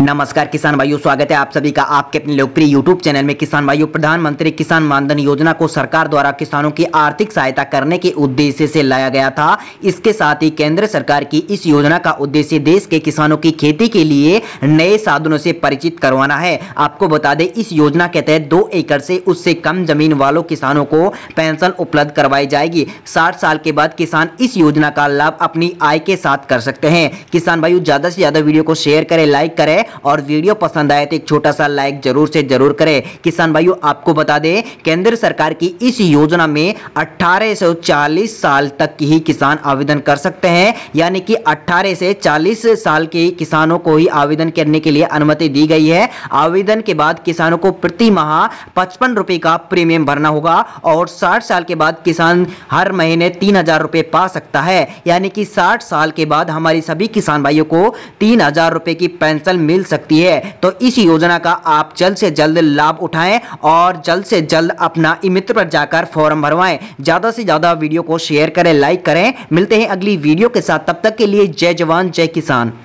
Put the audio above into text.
नमस्कार किसान भाइयों स्वागत है आप सभी का आपके अपने लोकप्रिय यूट्यूब चैनल में किसान भाइयों प्रधानमंत्री किसान मानधन योजना को सरकार द्वारा किसानों की आर्थिक सहायता करने के उद्देश्य से लाया गया था इसके साथ ही केंद्र सरकार की इस योजना का उद्देश्य देश के किसानों की खेती के लिए नए साधनों से परिचित करवाना है आपको बता दें इस योजना के तहत दो एकड़ से उससे कम जमीन वालों किसानों को पेंशन उपलब्ध करवाई जाएगी साठ साल के बाद किसान इस योजना का लाभ अपनी आय के साथ कर सकते हैं किसान भाइयों ज्यादा से ज्यादा वीडियो को शेयर करें लाइक करें और वीडियो पसंद आए तो एक छोटा सा लाइक जरूर से जरूर करें किसान भाइयों आपको बता दें केंद्र सरकार की इस योजना में 1840 साल तक ही किसान आवेदन कर सकते हैं यानी कि 18 से 40 साल के किसानों को ही आवेदन करने के लिए अनुमति दी गई है आवेदन के बाद किसानों को प्रति माह पचपन रुपये का प्रीमियम भरना होगा और 60 साल के बाद किसान हर महीने तीन हजार रुपये पा सकता है यानी कि 60 साल के बाद हमारी सभी किसान भाइयों को तीन हजार रुपये की पेंशन मिल मिल सकती है तो इस योजना का आप जल्द से जल्द लाभ उठाएं और जल्द से जल्द अपना मित्र पर जाकर फॉर्म भरवाएं ज़्यादा से ज़्यादा वीडियो को शेयर करें लाइक करें मिलते हैं अगली वीडियो के साथ तब तक के लिए जय जवान जय किसान